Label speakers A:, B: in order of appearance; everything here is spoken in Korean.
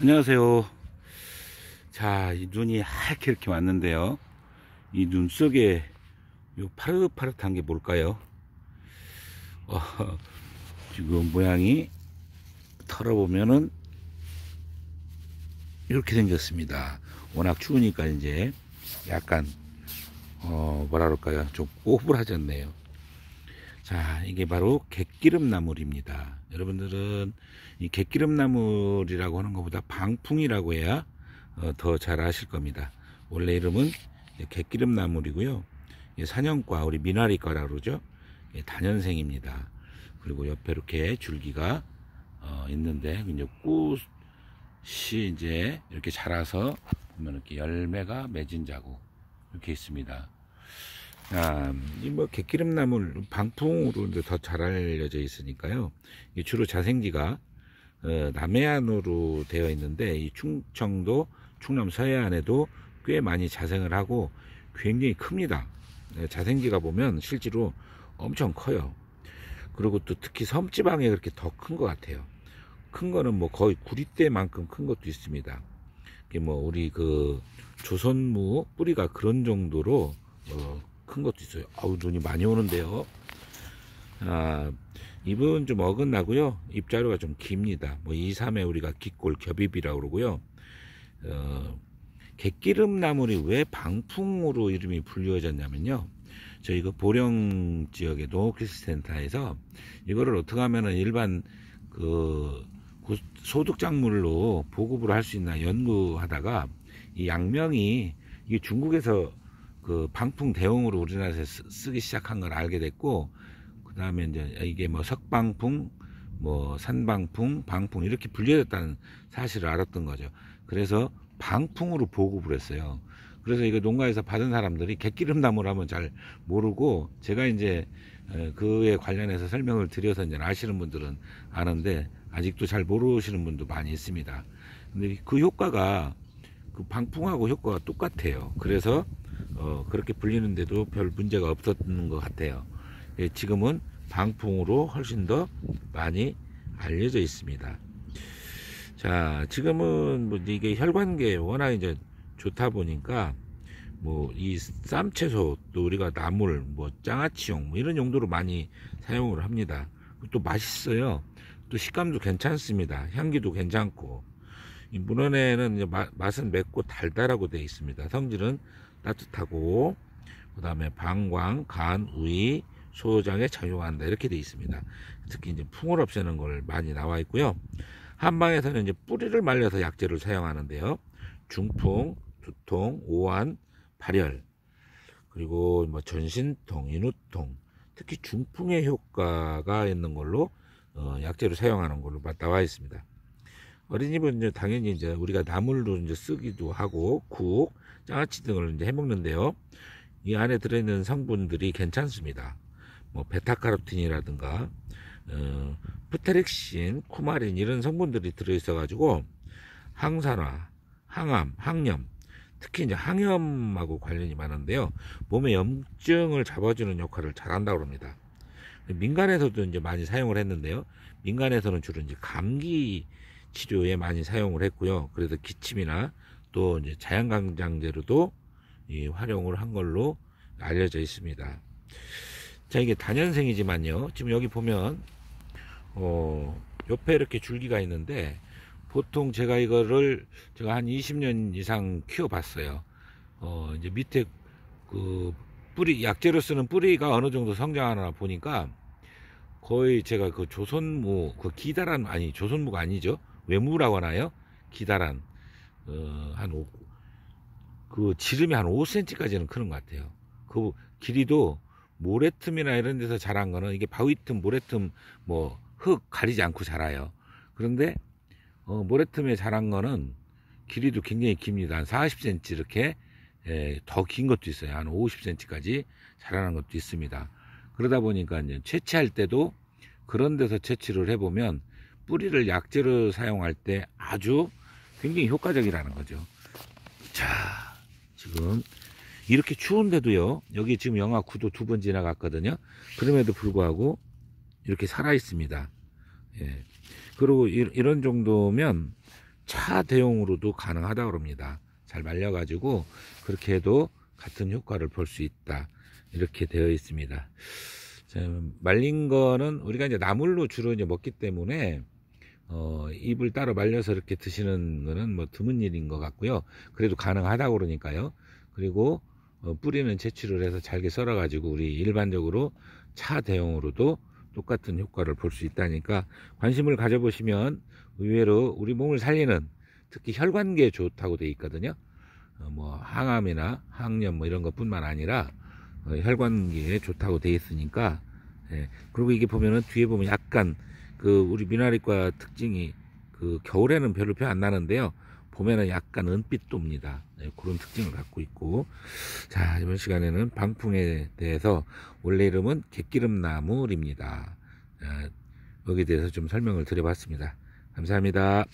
A: 안녕하세요 자 눈이 하얗게 이렇게 왔는데요 이 눈 속에 요 파릇파릇한 게 뭘까요 어, 지금 모양이 털어보면은 이렇게 생겼습니다 워낙 추우니까 이제 약간 어 뭐라 그럴까요 좀 꼬불하졌네요 자 이게 바로 갯기름나물입니다 여러분들은 이 갯기름나물이라고 하는 것보다 방풍이라고 해야 어, 더잘 아실 겁니다 원래 이름은 갯기름나물이고요 사년과 우리 미나리과라 고 그러죠 단연생입니다 그리고 옆에 이렇게 줄기가 어, 있는데 이제 꽃이 이제 이렇게 자라서 보면 이렇게 열매가 맺은 자국 이렇게 있습니다 아, 이뭐 갯기름나물 방풍으로 이제 더잘 알려져 있으니까요. 주로 자생지가 어, 남해안으로 되어 있는데 이 충청도, 충남 서해안에도 꽤 많이 자생을 하고 굉장히 큽니다. 예, 자생지가 보면 실제로 엄청 커요. 그리고 또 특히 섬지방에 그렇게 더 큰 것 같아요. 큰 거는 뭐 거의 구리대만큼 큰 것도 있습니다. 이게 뭐 우리 그 조선무 뿌리가 그런 정도로 어, 큰 것도 있어요. 아우 눈이 많이 오는데요. 아, 입은 좀 어긋나고요. 입자루가 좀 깁니다. 뭐 2, 3회 우리가 깃골 겹입이라고 그러고요. 어, 갯기름나물이 왜 방풍으로 이름이 불리워졌냐면요. 저희가 보령 지역의 농업기술 센터에서 이거를 어떻게 하면은 일반 그 소득작물로 보급을 할 수 있나 연구하다가 이 양명이 이게 중국에서 그 방풍 대용으로 우리나라에서 쓰, 기 시작한 걸 알게 됐고 그 다음에 이제 이게 뭐 석방풍 뭐 산방풍 방풍 이렇게 분류됐다는 사실을 알았던 거죠 그래서 방풍으로 보급을 했어요 그래서 이거 농가에서 받은 사람들이 갯기름나물 하면 잘 모르고 제가 이제 어, 그에 관련해서 설명을 드려서 이제 아시는 분들은 아는데 아직도 잘 모르시는 분도 많이 있습니다. 근데 그 효과가 그 방풍하고 효과가 똑같아요. 그래서 어, 그렇게 불리는데도 별 문제가 없었던 것 같아요. 예, 지금은 방풍으로 훨씬 더 많이 알려져 있습니다. 자, 지금은 뭐 이게 혈관계 워낙 이제 좋다 보니까 뭐 이 쌈채소 또 우리가 나물 뭐 장아찌용 뭐 이런 용도로 많이 사용을 합니다. 또 맛있어요. 또 식감도 괜찮습니다. 향기도 괜찮고 문어내는 마, 맛은 맵고 달달하고 되어 있습니다. 성질은 따뜻하고 그 다음에 방광, 간, 위, 소장에 작용한다 이렇게 되어 있습니다. 특히 이제 풍을 없애는 걸 많이 나와 있고요. 한방에서는 이제 뿌리를 말려서 약재를 사용하는데요. 중풍, 두통, 오한, 발열, 그리고 뭐 전신통, 인후통, 특히 중풍의 효과가 있는 걸로 어, 약재로 사용하는 걸로 나와 있습니다. 어린이집은 이제 당연히 이제 우리가 나물로 이제 쓰기도 하고 국, 장아찌 등을 이제 해먹는데요. 이 안에 들어있는 성분들이 괜찮습니다. 뭐 베타카로틴이라든가 어, 프테렉신 쿠마린 이런 성분들이 들어있어가지고 항산화, 항암, 항염 특히 이제 항염하고 관련이 많은데요. 몸에 염증을 잡아주는 역할을 잘한다고 합니다. 민간에서도 이제 많이 사용을 했는데요. 민간에서는 주로 이제 감기 치료에 많이 사용을 했고요. 그래서 기침이나 또 이제 자연강장제로도 활용을 한 걸로 알려져 있습니다. 자 이게 단연생이지만요. 지금 여기 보면 어, 옆에 이렇게 줄기가 있는데 보통 제가 이거를 제가 한 20년 이상 키워봤어요. 어, 이제 밑에 그 뿌리 약재로 쓰는 뿌리가 어느 정도 성장하나 보니까 거의 제가 그 조선무 그 기다란 아니 조선무가 아니죠 외무라고 하나요? 기다란 어, 한그 지름이 한 5cm까지는 크는 것 같아요. 그 길이도 모래틈이나 이런 데서 자란 거는 이게 바위틈, 모래틈 뭐 흙 가리지 않고 자라요. 그런데 어, 모래틈에 자란 거는 길이도 굉장히 깁니다. 한 40cm 이렇게 예, 더긴 것도 있어요. 한 50cm까지 자라는 것도 있습니다. 그러다 보니까 이제 채취할 때도 그런 데서 채취를 해보면 뿌리를 약재로 사용할 때 아주 굉장히 효과적이라는 거죠. 자, 지금 이렇게 추운데도요. 여기 지금 영하 9도 두 번 지나갔거든요. 그럼에도 불구하고 이렇게 살아 있습니다. 예. 그리고 이, 이런 정도면 차 대용으로도 가능하다 그럽니다. 잘 말려가지고 그렇게 해도 같은 효과를 볼 수 있다. 이렇게 되어 있습니다. 말린 거는 우리가 이제 나물로 주로 이제 먹기 때문에 어, 입을 따로 말려서 이렇게 드시는 거는 뭐 드문 일인 것 같고요. 그래도 가능하다고 그러니까요. 그리고 어, 뿌리는 채취를 해서 잘게 썰어가지고 우리 일반적으로 차 대용으로도 똑같은 효과를 볼 수 있다니까 관심을 가져보시면 의외로 우리 몸을 살리는 특히 혈관계에 좋다고 돼 있거든요. 어, 뭐 항암이나 항염 뭐 이런 것뿐만 아니라 어, 혈관계에 좋다고 돼 있으니까 예. 그리고 이게 보면은 뒤에 보면 약간 그 우리 미나리과 특징이 그 겨울에는 별로 표안 나는데요. 봄에는 약간 은빛 돕니다. 네, 그런 특징을 갖고 있고 자 이번 시간에는 방풍에 대해서 원래 이름은 갯기름나물입니다. 여기에 대해서 좀 설명을 드려봤습니다. 감사합니다.